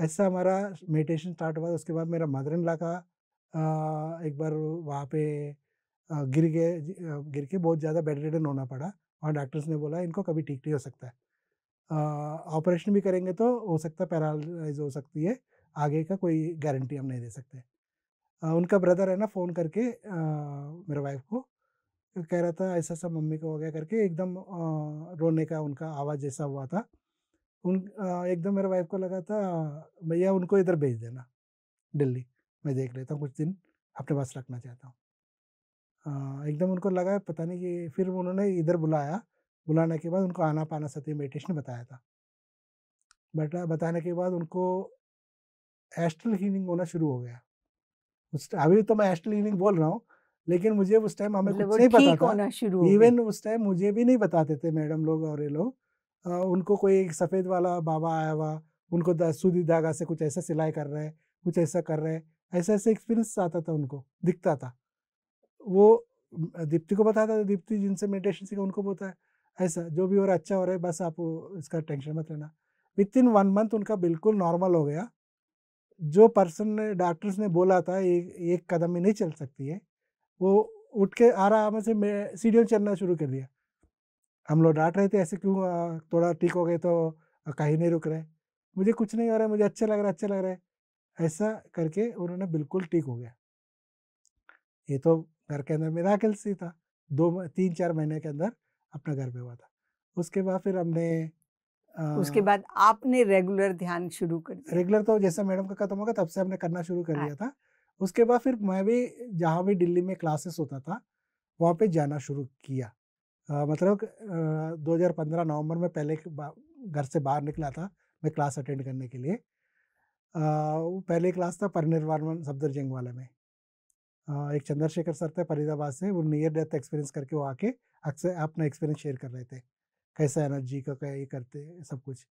ऐसा हमारा मेडिटेशन स्टार्ट हुआ उसके बाद मेरा मदर इन ला का एक बार वहाँ पे गिर गए गिर के बहुत ज़्यादा बेड रिडन होना पड़ा वहाँ डॉक्टर्स ने बोला इनको कभी ठीक नहीं हो सकता है ऑपरेशन भी करेंगे तो हो सकता है पैरालाइज हो सकती है आगे का कोई गारंटी हम नहीं दे सकते आ, उनका ब्रदर है ना फ़ोन करके मेरे वाइफ को कह रहा था ऐसा सा मम्मी को हो गया करके एकदम आ, रोने का उनका आवाज़ जैसा हुआ था उन एकदम मेरे वाइफ को लगा था भैया उनको इधर भेज देना दिल्ली मैं देख लेता हूँ कुछ दिन अपने पास रखना चाहता हूँ एकदम उनको लगा पता नहीं कि फिर उन्होंने इधर बुलाया बुलाने के बाद उनको आना पाना सत्य मेडिटेशन बताया था बट बताने के बाद उनको एस्ट्रल हीलिंग होना शुरू हो गया उस अभी तो मैं एस्ट्रल हीलिंग बोल रहा हूँ लेकिन मुझे उस टाइम हमें मतलब कुछ नहीं पता था इवन उस टाइम मुझे भी नहीं बताते थे मैडम लोग और ये लोग उनको कोई एक सफ़ेद वाला बाबा आया हुआ उनको सूदी धागा से कुछ ऐसा सिलाई कर रहा है कुछ ऐसा कर रहा है ऐसा ऐसा एक्सपीरियंस आता था उनको दिखता था वो दीप्ति को बताता था दीप्ति जिनसे मेडिटेशन सीखा उनको बोलता है ऐसा जो भी हो रहा अच्छा हो रहा है बस आप इसका टेंशन मत लेना विद इन वन मंथ उनका बिल्कुल नॉर्मल हो गया जो पर्सन ने डॉक्टर्स ने बोला था एक एक कदम में नहीं चल सकती है वो उठ के आराम से सीढ़ियों चलना शुरू कर दिया हम लोग डांट रहे थे ऐसे क्यों थोड़ा ठीक हो गए तो कहीं नहीं रुक रहे मुझे कुछ नहीं हो रहा है मुझे अच्छा लग रहा है अच्छा लग रहा है ऐसा करके उन्होंने बिल्कुल ठीक हो गया। ये तो घर के अंदर मिराकल्स ही था। दो तीन चार महीने के अंदर अपना घर पे हुआ था। उसके बाद फिर हमने उसके बाद आपने रेगुलर ध्यान शुरू कर दिया। रेगुलर तो जैसे मैडम का खत्म हो गया तब से हमने करना शुरू कर हाँ। दिया था। उसके बाद फिर मैं भी जहाँ भी दिल्ली में क्लासेस होता था, वहाँ पे जाना शुरू किया। आ, मतलब दो हज़ार पंद्रह नवम्बर में पहले घर से बाहर निकला था मैं क्लास अटेंड करने के लिए आ, वो पहले क्लास था परिनिर्वाण सफदरजंग वाले में आ, एक चंद्रशेखर सर थे फरीदाबाद से वो नियर डेथ एक्सपीरियंस करके वो आके अक्सर अपना एक्सपीरियंस शेयर कर रहे थे कैसा एनर्जी का क्या ये करते सब कुछ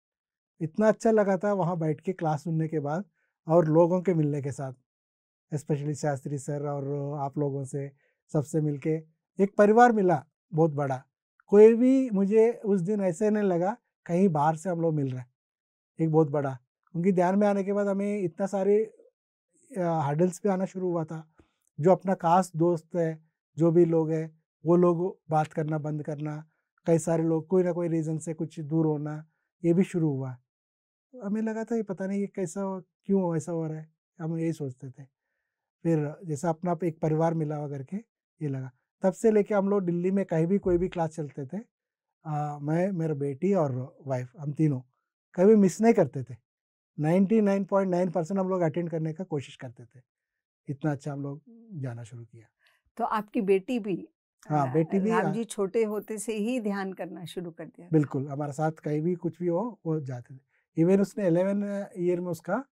इतना अच्छा लगा था वहाँ बैठ के क्लास सुनने के बाद और लोगों के मिलने के साथ स्पेशली शास्त्री सर और आप लोगों से सबसे मिलके एक परिवार मिला बहुत बड़ा कोई भी मुझे उस दिन ऐसे नहीं लगा कहीं बाहर से हम लोग मिल रहे एक बहुत बड़ा क्योंकि ध्यान में आने के बाद हमें इतना सारे हडल्स पे आना शुरू हुआ था जो अपना खास दोस्त है जो भी लोग हैं वो लोग बात करना बंद करना कई सारे लोग कोई ना कोई रीज़न से कुछ दूर होना ये भी शुरू हुआ हमें लगा था ये पता नहीं ये कैसा क्यों ऐसा हो रहा है हम यही सोचते थे फिर जैसा अपना एक परिवार मिला हुआ करके ये लगा तब से लेके हम लोग दिल्ली में कहीं भी कोई भी क्लास चलते थे आ, मैं मेरा बेटी और वाइफ हम तीनों कभी मिस नहीं करते थे 99.9 परसेंट हम लोग अटेंड करने का कोशिश करते थे इतना अच्छा हम लोग जाना शुरू किया तो आपकी बेटी भी हाँ बेटी भी हाँ। जी छोटे होते से ही ध्यान करना शुरू कर दिया बिल्कुल हमारे साथ कहीं भी कुछ भी हो वो जाते थे इवन उसने एलेवन ईयर में उसका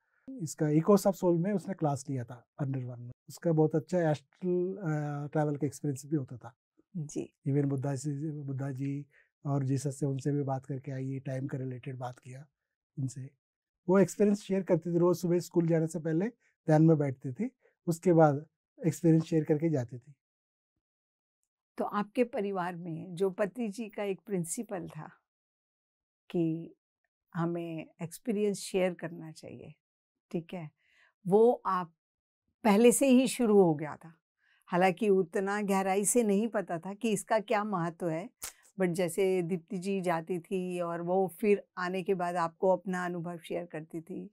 इसका इको सब सोल में उसने क्लास लिया था अंडर वन में उसका बहुत अच्छा एस्ट्रल ट्रैवल का एक्सपीरियंस भी होता था जी इवन बुद्धा जी बुद्धा जी और जीसस से उनसे भी बात करके आई टाइम के रिलेटेड बात किया उनसे वो एक्सपीरियंस शेयर करती थी रोज़ सुबह स्कूल जाने से पहले ध्यान में बैठती थी उसके बाद एक्सपीरियंस शेयर करके जाती थी तो आपके परिवार में जो पति जी का एक प्रिंसिपल था कि हमें एक्सपीरियंस शेयर करना चाहिए ठीक है वो आप पहले से ही शुरू हो गया था हालांकि उतना गहराई से नहीं पता था कि इसका क्या महत्व है बट जैसे दीप्ति जी जाती थी और वो फिर आने के बाद आपको अपना अनुभव शेयर करती थी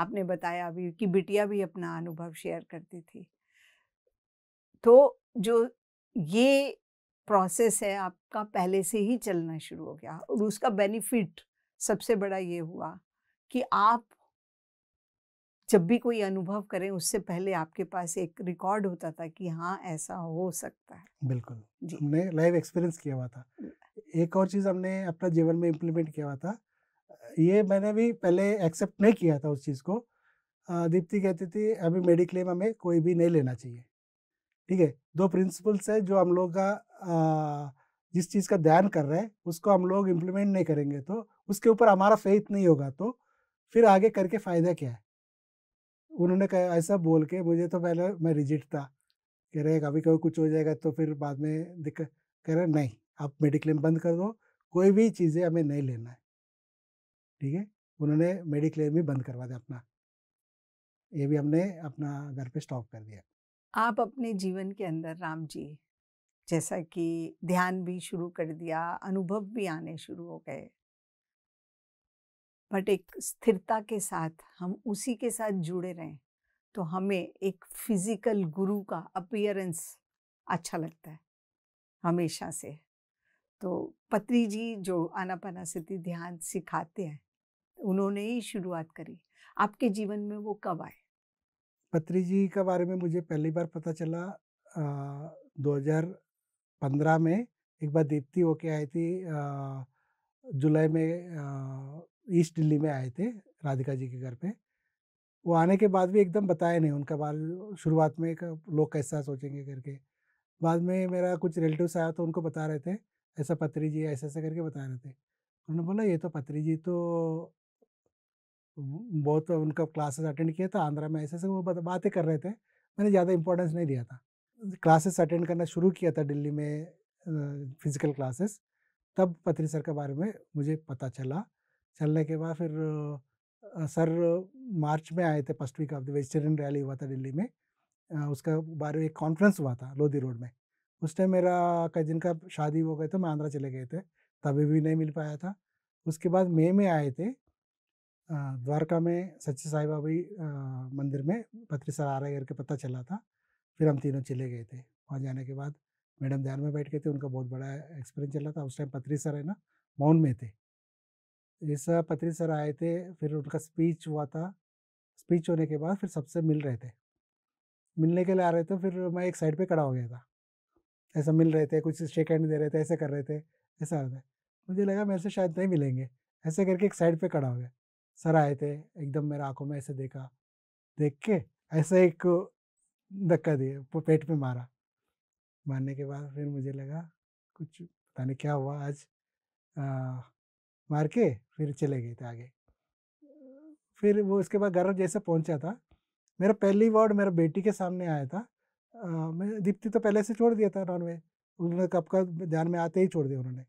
आपने बताया अभी कि बिटिया भी अपना अनुभव शेयर करती थी तो जो ये प्रोसेस है आपका पहले से ही चलना शुरू हो गया और उसका बेनिफिट सबसे बड़ा ये हुआ कि आप जब भी कोई अनुभव करें उससे पहले आपके पास एक रिकॉर्ड होता था कि हाँ ऐसा हो सकता है बिल्कुल जी हमने लाइव एक्सपीरियंस किया हुआ था एक और चीज़ हमने अपना जीवन में इम्प्लीमेंट किया हुआ था ये मैंने भी पहले एक्सेप्ट नहीं किया था उस चीज़ को दीप्ति कहती थी अभी मेडिक्लेम हमें कोई भी नहीं लेना चाहिए ठीक है दो प्रिंसिपल्स है जो हम लोग का जिस चीज़ का ध्यान कर रहे हैं उसको हम लोग इम्प्लीमेंट नहीं करेंगे तो उसके ऊपर हमारा फेथ नहीं होगा तो फिर आगे करके फ़ायदा क्या है उन्होंने कहा ऐसा बोल के मुझे तो पहले मैं रिजिट था कह रहे कभी कभी कुछ हो जाएगा तो फिर बाद में दिक्कत कह रहे नहीं आप मेडिक्लेम बंद कर दो कोई भी चीज़ें हमें नहीं लेना है ठीक है उन्होंने मेडिक्लेम ही बंद करवा दिया अपना ये भी हमने अपना घर पे स्टॉप कर दिया आप अपने जीवन के अंदर राम जी जैसा कि ध्यान भी शुरू कर दिया अनुभव भी आने शुरू हो गए बट एक स्थिरता के साथ हम उसी के साथ जुड़े रहें तो हमें एक फिज़िकल गुरु का अपियरेंस अच्छा लगता है हमेशा से तो पत्री जी जो आनापानासति ध्यान सिखाते हैं उन्होंने ही शुरुआत करी आपके जीवन में वो कब आए पत्री जी के बारे में मुझे पहली बार पता चला दो हजार पंद्रह में एक बार दीप्ति होके आई थी जुलाई में ईस्ट दिल्ली में आए थे राधिका जी के घर पे वो आने के बाद भी एकदम बताया नहीं उनका बाल शुरुआत में लोग कैसा सोचेंगे करके बाद में मेरा कुछ रिलेटिव्स आया तो उनको बता रहे थे ऐसा पत्री जी ऐसा ऐसा करके बता रहे थे उन्होंने बोला ये तो पत्री जी तो बहुत उनका क्लासेस अटेंड किया था आंध्रा में ऐसे ऐसे वो बातें कर रहे थे मैंने ज़्यादा इंपॉर्टेंस नहीं दिया था क्लासेस अटेंड करना शुरू किया था दिल्ली में फिज़िकल क्लासेस तब पत्री सर के बारे में मुझे पता चला चलने के बाद फिर सर मार्च में आए थे first week of the vegetarian rally हुआ था दिल्ली में उसका बारे में एक कॉन्फ्रेंस हुआ था लोधी रोड में उस टाइम मेरा कजिन का शादी हो गए तो मैं आंध्रा चले गए थे तभी भी नहीं मिल पाया था उसके बाद मई में आए थे द्वारका में सच्चे साई बाबा मंदिर में पत्री सर आ रहे करके पता चला था फिर हम तीनों चले गए थे वहाँ जाने के बाद मैडम ध्यान में बैठ गए थे उनका बहुत बड़ा एक्सपीरियंस चला था उस टाइम पत्री सर है ना मौन में थे जैसा पत्री सर आए थे फिर उनका स्पीच हुआ था स्पीच होने के बाद फिर सबसे मिल रहे थे मिलने के लिए आ रहे थे फिर मैं एक साइड पे खड़ा हो गया था ऐसा मिल रहे थे कुछ शेक हैंड दे रहे थे ऐसे कर रहे थे ऐसा आ रहा था मुझे लगा मेरे से शायद नहीं मिलेंगे ऐसे करके एक साइड पे खड़ा हो गया सर आए थे एकदम मेरा आंखों में ऐसे देखा देख के ऐसे एक धक्का दिया वो पेट में मारा मारने के बाद फिर मुझे लगा कुछ पता नहीं क्या हुआ आज आ, मार के फिर चले गए थे आगे फिर वो उसके बाद घर जैसे पहुंचा था मेरा पहली वर्ड मेरा बेटी के सामने आया था मैं दीप्ति तो पहले से छोड़ दिया था नॉनवेज उन्होंने कब का ध्यान में आते ही छोड़ दिया उन्होंने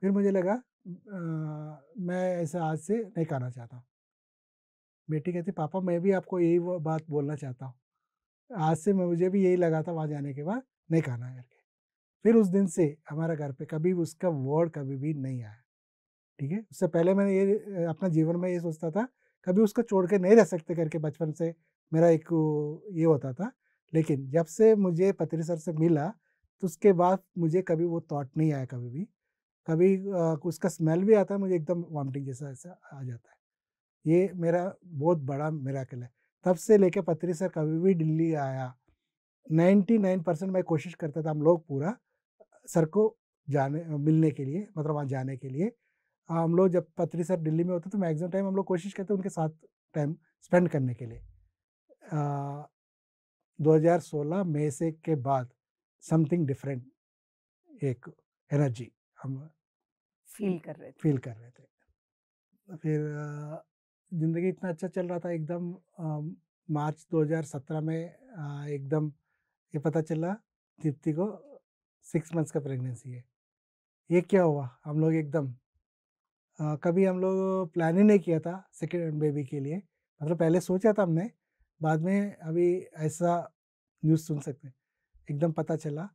फिर मुझे लगा आ, मैं ऐसा आज से नहीं खाना चाहता बेटी कहती पापा मैं भी आपको यही बात बोलना चाहता हूँ आज से मैं मुझे भी यही लगा था वहाँ जाने के बाद नहीं खाना करके फिर उस दिन से हमारा घर पे कभी उसका वर्ड कभी भी नहीं आया ठीक है उससे पहले मैंने ये अपना जीवन में ये सोचता था कभी उसको छोड़ के नहीं रह सकते करके बचपन से मेरा एक ये होता था लेकिन जब से मुझे पत्री सर से मिला तो उसके बाद मुझे कभी वो थॉट नहीं आया कभी भी कभी उसका स्मेल भी आता है मुझे एकदम वॉमिटिंग जैसा ऐसा आ जाता है ये मेरा बहुत बड़ा मेराकल है तब से लेके पत्री सर कभी भी दिल्ली आया नाइन्टी नाइन परसेंट मैं कोशिश करता था हम लोग पूरा सर को जाने मिलने के लिए मतलब वहाँ जाने के लिए हम लोग जब पत्री सर दिल्ली में होते तो मैक्सिमम टाइम हम लोग कोशिश करते उनके साथ टाइम स्पेंड करने के लिए आ, 2016 मई से के बाद समथिंग डिफरेंट एक एनर्जी हम फील कर रहे थे फील कर रहे थे तो फिर ज़िंदगी इतना अच्छा चल रहा था एकदम मार्च 2017 में एकदम ये पता चला दीप्ति को सिक्स मंथ्स का प्रेगनेंसी है ये क्या हुआ हम लोग एकदम आ, कभी हम लोग प्लान ही नहीं किया था सेकेंड बेबी के लिए मतलब पहले सोचा था हमने बाद में अभी ऐसा न्यूज़ सुन सकते हैं एकदम पता चला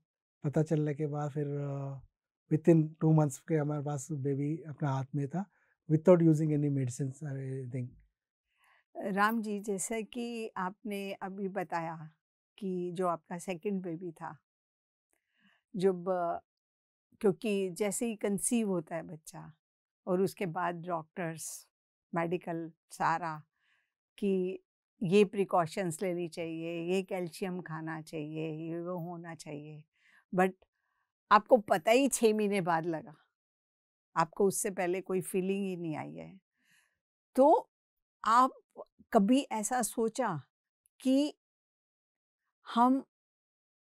पता चलने के बाद फिर विद इन टू मंथ्स के हमारे पास बेबी अपना हाथ में था without using any medicine Ram ji जैसे कि आपने अभी बताया कि जो आपका सेकंड बेबी था जब क्योंकि जैसे ही कंसीव होता है बच्चा और उसके बाद डॉक्टर्स मेडिकल सारा कि ये प्रिकॉशंस लेनी चाहिए ये कैल्शियम खाना चाहिए ये वो होना चाहिए बट आपको पता ही छः महीने बाद लगा आपको उससे पहले कोई फीलिंग ही नहीं आई है तो आप कभी ऐसा सोचा कि हम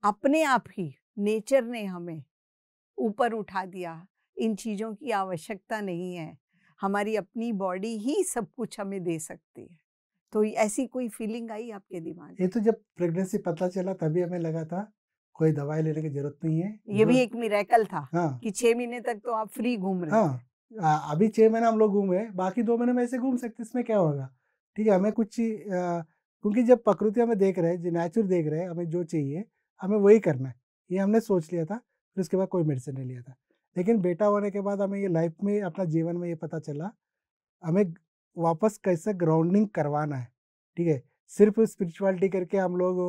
अपने आप ही नेचर ने हमें ऊपर उठा दिया इन चीज़ों की आवश्यकता नहीं है हमारी अपनी बॉडी ही सब कुछ हमें दे सकती है तो ऐसी कोई फीलिंग आई आपके दिमाग ये तो जब प्रेगनेंसी पता चला तभी हमें लगा था कोई दवाई लेने की जरूरत नहीं है ये भी एक मिरेकल था हाँ। कि छह महीने तक तो आप फ्री घूम रहे हाँ। आ, अभी छह महीने हम लोग घूमे बाकी दो महीने में ऐसे घूम सकते इसमें क्या होगा ठीक है हमें कुछ क्योंकि जब प्रकृति हमें देख रहे हैं नेचुर देख रहे हैं हमें जो चाहिए हमें वही करना है ये हमने सोच लिया था फिर उसके बाद कोई मेडिसिन नहीं लिया था लेकिन बेटा होने के बाद हमें ये लाइफ में अपना जीवन में ये पता चला हमें वापस कैसे ग्राउंडिंग करवाना है ठीक है सिर्फ स्पिरिचुअलिटी करके हम लोग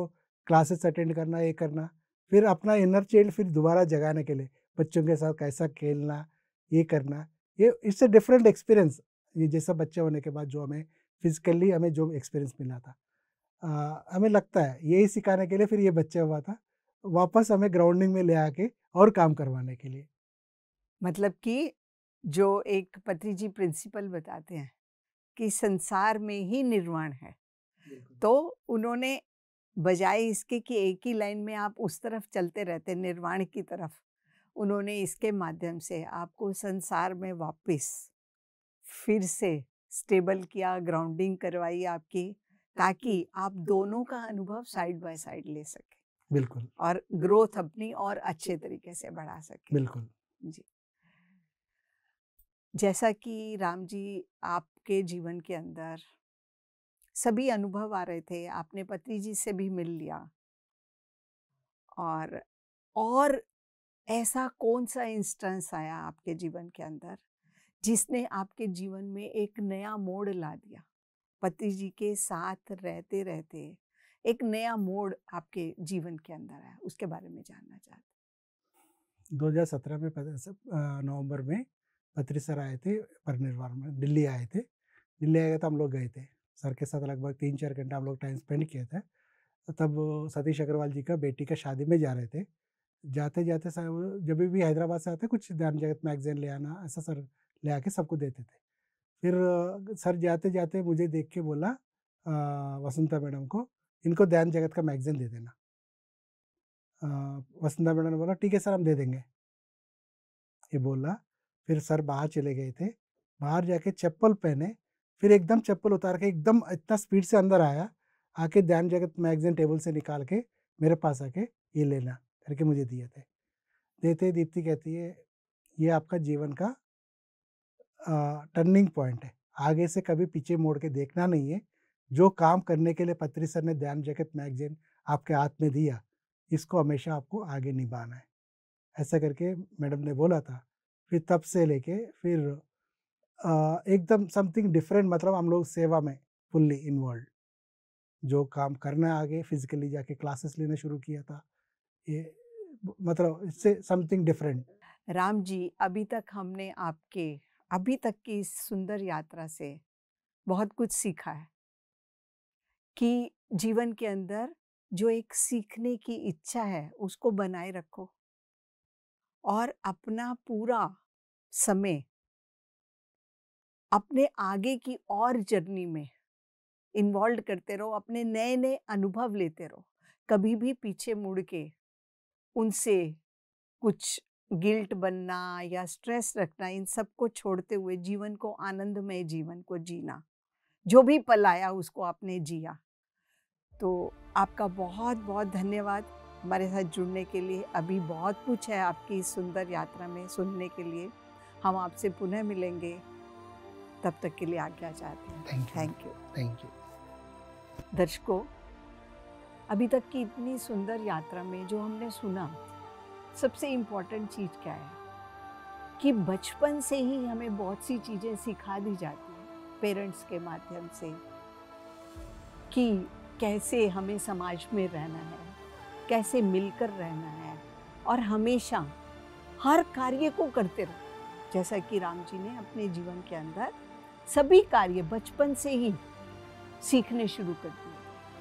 क्लासेस अटेंड करना ये करना फिर अपना इनर चाइल्ड फिर दोबारा जगाने के लिए बच्चों के साथ कैसा खेलना ये करना ये इट्स अ डिफरेंट एक्सपीरियंस ये जैसा बच्चा होने के बाद जो हमें फिजिकली हमें जो एक्सपीरियंस मिला था आ, हमें लगता है यही सिखाने के लिए फिर ये बच्चा हुआ था वापस हमें ग्राउंडिंग में ले आके और काम करवाने के लिए मतलब कि जो एक पत्री जी प्रिंसिपल बताते हैं कि संसार में ही निर्वाण है तो उन्होंने बजाय इसके कि एक ही लाइन में आप उस तरफ चलते रहते निर्वाण की तरफ उन्होंने इसके माध्यम से आपको संसार में वापस फिर से स्टेबल किया ग्राउंडिंग करवाई आपकी ताकि आप दोनों का अनुभव साइड बाय साइड ले सके बिल्कुल और ग्रोथ अपनी और अच्छे तरीके से बढ़ा सके बिल्कुल जी जैसा कि राम जी आपके जीवन के अंदर सभी अनुभव आ रहे थे आपने पति जी से भी मिल लिया और और ऐसा कौन सा इंस्टेंस आया आपके जीवन के अंदर जिसने आपके जीवन में एक नया मोड़ ला दिया पति जी के साथ रहते रहते एक नया मोड़ आपके जीवन के अंदर आया उसके बारे में जानना चाहते 2017 में नवंबर में अत्री सर आए थे परिनिर्वाण में दिल्ली आए थे दिल्ली आए तो हम लोग गए थे सर के साथ लगभग तीन चार घंटे हम लोग टाइम स्पेंड किए थे तब सतीश अग्रवाल जी का बेटी का शादी में जा रहे थे जाते जाते सर जब भी हैदराबाद से आते कुछ ध्यान जगत मैगजीन ले आना ऐसा सर ले आके सबको देते थे फिर सर जाते जाते मुझे देख के बोला वसंता मैडम को इनको ध्यान जगत का मैगजीन दे देना वसंता मैडम ने बोला ठीक है सर हम दे देंगे ये बोला फिर सर बाहर चले गए थे बाहर जाके चप्पल पहने फिर एकदम चप्पल उतार के एकदम इतना स्पीड से अंदर आया आके ध्यान जगत मैगजीन टेबल से निकाल के मेरे पास आके ये लेना करके मुझे दिए थे देते दीप्ति कहती है ये आपका जीवन का टर्निंग पॉइंट है आगे से कभी पीछे मोड़ के देखना नहीं है जो काम करने के लिए पत्री सर ने ध्यान जगत मैगजीन आपके हाथ में दिया इसको हमेशा आपको आगे निभाना है ऐसा करके मैडम ने बोला था फिर तब से लेके फिर एकदम समथिंग डिफरेंट मतलब हम लोग सेवा में फुल्ली इन्वॉल्व जो काम करना आगे फिजिकली जाके क्लासेस लेना शुरू किया था ये मतलब इससे समथिंग डिफरेंट राम जी अभी तक हमने आपके अभी तक की इस सुंदर यात्रा से बहुत कुछ सीखा है कि जीवन के अंदर जो एक सीखने की इच्छा है उसको बनाए रखो और अपना पूरा समय अपने आगे की और जर्नी में इन्वॉल्व करते रहो अपने नए नए अनुभव लेते रहो कभी भी पीछे मुड़ के उनसे कुछ गिल्ट बनना या स्ट्रेस रखना इन सब को छोड़ते हुए जीवन को आनंदमय जीवन को जीना जो भी पल आया उसको आपने जिया तो आपका बहुत बहुत धन्यवाद हमारे साथ जुड़ने के लिए अभी बहुत कुछ है आपकी इस सुंदर यात्रा में सुनने के लिए हम आपसे पुनः मिलेंगे तब तक के लिए आज्ञा चाहते हैं थैंक यू थैंक यू दर्शकों अभी तक की इतनी सुंदर यात्रा में जो हमने सुना सबसे इम्पॉर्टेंट चीज़ क्या है कि बचपन से ही हमें बहुत सी चीज़ें सिखा दी जाती हैं पेरेंट्स के माध्यम से कि कैसे हमें समाज में रहना है कैसे मिलकर रहना है और हमेशा हर कार्य को करते रहो जैसा कि राम जी ने अपने जीवन के अंदर सभी कार्य बचपन से ही सीखने शुरू कर दिए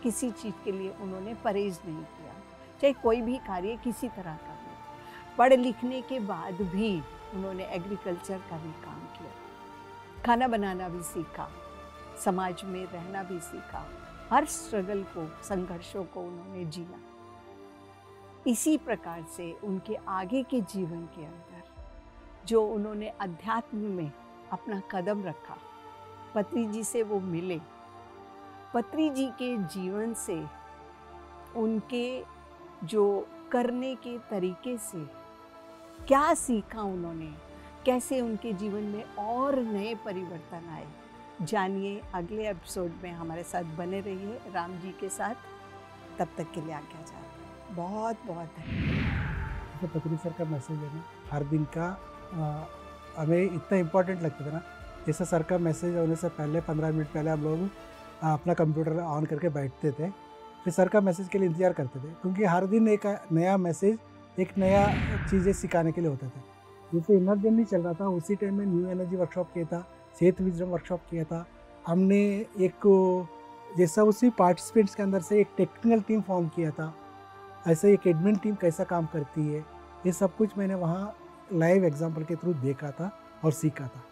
किसी चीज़ के लिए उन्होंने परहेज नहीं किया चाहे कोई भी कार्य किसी तरह का हो पढ़ लिखने के बाद भी उन्होंने एग्रीकल्चर का भी काम किया खाना बनाना भी सीखा समाज में रहना भी सीखा हर स्ट्रगल को संघर्षों को उन्होंने जीना इसी प्रकार से उनके आगे के जीवन के अंदर जो उन्होंने अध्यात्म में अपना कदम रखा पत्री जी से वो मिले पत्री जी के जीवन से उनके जो करने के तरीके से क्या सीखा उन्होंने कैसे उनके जीवन में और नए परिवर्तन आए जानिए अगले एपिसोड में हमारे साथ बने रहिए राम जी के साथ तब तक के लिए आज्ञा चाहते हैं बहुत बहुत है तो सर का मैसेज है ना हर दिन का हमें इतना इम्पोर्टेंट लगता था ना जैसे सर का मैसेज होने से पहले पंद्रह मिनट पहले हम लोग अपना कंप्यूटर ऑन करके बैठते थे फिर सर का मैसेज के लिए इंतज़ार करते थे क्योंकि हर दिन एक नया मैसेज एक नया चीज़ें सिखाने के लिए होता था जैसे इनर जर्नी चल रहा था उसी टाइम में न्यू एनर्जी वर्कशॉप किया था सेहत विजडम वर्कशॉप किया था हमने एक जैसा उसी पार्टिसिपेंट्स के अंदर से एक टेक्निकल टीम फॉर्म किया था ऐसे एक एडमिन टीम कैसा काम करती है ये सब कुछ मैंने वहाँ लाइव एग्जाम्पल के थ्रू देखा था और सीखा था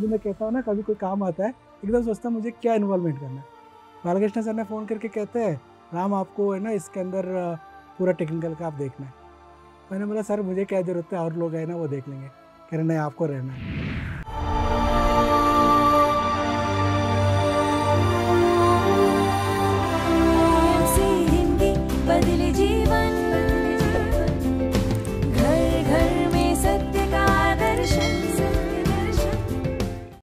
जो मैं कहता हूँ ना कभी कोई काम आता है एकदम सोचता मुझे क्या इन्वॉल्वमेंट करना है बालकृष्ण सर ने फ़ोन करके कहते हैं राम आपको है ना इसके अंदर पूरा टेक्निकल का आप देखना है मैंने बोला सर मुझे क्या ज़रूरत है और लोग हैं ना वो देख लेंगे कह रहे नहीं आपको रहना है